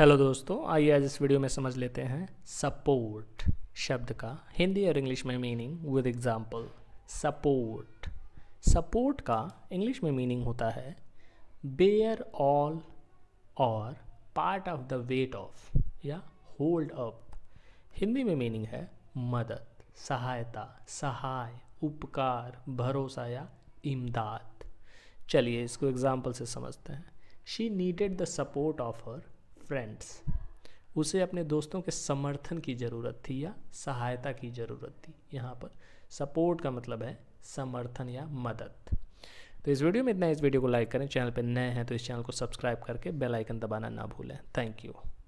hello दोस्तों आइए आज इस वीडियो में समझ लेते हैं सपोर्ट शब्द का हिंदी और इंग्लिश में meaning with example support support का इंग्लिश में मीनिंग होता है बेयर ऑल और part of the weight of या होल्ड अप हिंदी में मीनिंग है मदद सहायता सहाय उपकार भरोसा या इमदाद चलिए इसको एग्जाम्पल से समझते हैं she needed the support of her friends उसे अपने दोस्तों के समर्थन की ज़रूरत थी या सहायता की ज़रूरत थी यहाँ पर सपोर्ट का मतलब है समर्थन या मदद तो इस वीडियो में इतना इस वीडियो को लाइक करें चैनल पर नए हैं तो इस चैनल को सब्सक्राइब करके बेल आइकन दबाना ना भूलें थैंक यू